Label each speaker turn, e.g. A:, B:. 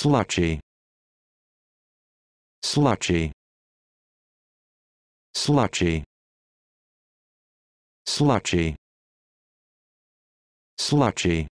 A: slutty slutty slutty slutty slutty